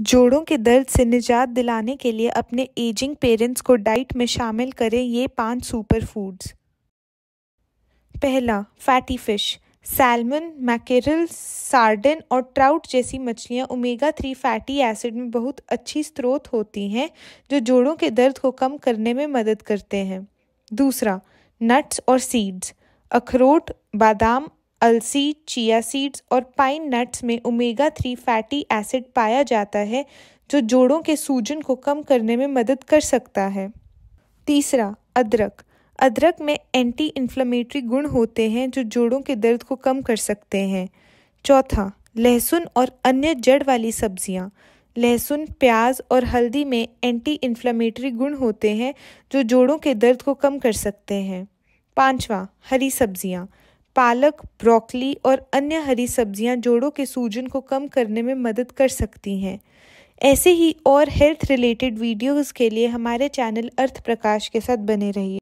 जोड़ों के दर्द से निजात दिलाने के लिए अपने एजिंग पेरेंट्स को डाइट में शामिल करें ये पांच सुपर फूड्स पहला fatty fish salmon mackerel sardine और ट्राउट जैसी मछलियां ओमेगा थ्री फैटी एसिड में बहुत अच्छी स्रोत होती हैं जो जोड़ों के दर्द को कम करने में मदद करते हैं दूसरा नट्स और सीड्स अखरोट बादाम अलसी चिया सीड्स और पाइन नट्स में ओमेगा थ्री फैटी एसिड पाया जाता है जो जोड़ों के सूजन को कम करने में मदद कर सकता है तीसरा अदरक अदरक में एंटी इन्फ्लेमेटरी गुण होते हैं जो जोड़ों के दर्द को कम कर सकते हैं चौथा लहसुन और अन्य जड़ वाली सब्जियां लहसुन प्याज और हल्दी में एंटी इन्फ्लेमेटरी गुण होते हैं जो जोड़ों के दर्द को कम कर सकते हैं पांचवा हरी सब्जियां पालक ब्रोकली और अन्य हरी सब्जियां जोड़ों के सूजन को कम करने में मदद कर सकती हैं ऐसे ही और हेल्थ रिलेटेड वीडियोस के लिए हमारे चैनल अर्थ प्रकाश के साथ बने रहिए